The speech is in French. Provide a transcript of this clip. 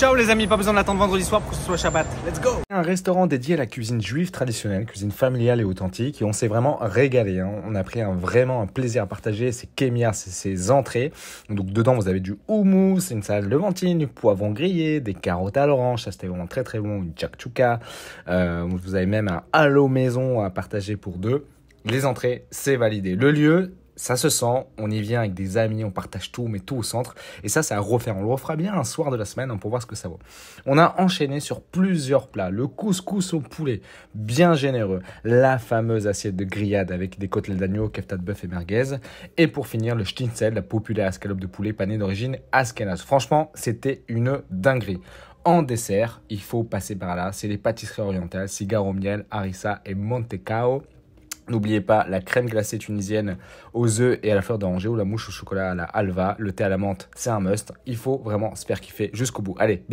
Ciao les amis, pas besoin d'attendre vendredi soir pour que ce soit Shabbat. Let's go Un restaurant dédié à la cuisine juive traditionnelle, cuisine familiale et authentique, et on s'est vraiment régalé. Hein. On a pris un, vraiment un plaisir à partager ces kémias, ces entrées. Donc dedans, vous avez du houmous, une salade levantine, du poivron grillé, des carottes à l'orange, ça c'était vraiment très très bon, une chakchouka. Euh, vous avez même un halo maison à partager pour deux. Les entrées, c'est validé. Le lieu, ça se sent, on y vient avec des amis, on partage tout, on tout au centre. Et ça, ça à refaire. On le refera bien un soir de la semaine hein, pour voir ce que ça vaut. On a enchaîné sur plusieurs plats. Le couscous au poulet, bien généreux. La fameuse assiette de grillade avec des côtelettes d'agneau, kefta de bœuf et merguez. Et pour finir, le schnitzel, la populaire escalope de poulet panée d'origine askenaz. Franchement, c'était une dinguerie. En dessert, il faut passer par là. C'est les pâtisseries orientales, cigare au miel, harissa et montecao. N'oubliez pas la crème glacée tunisienne aux œufs et à la fleur d'oranger ou la mouche au chocolat à la halva, le thé à la menthe, c'est un must. Il faut vraiment se faire kiffer jusqu'au bout. Allez,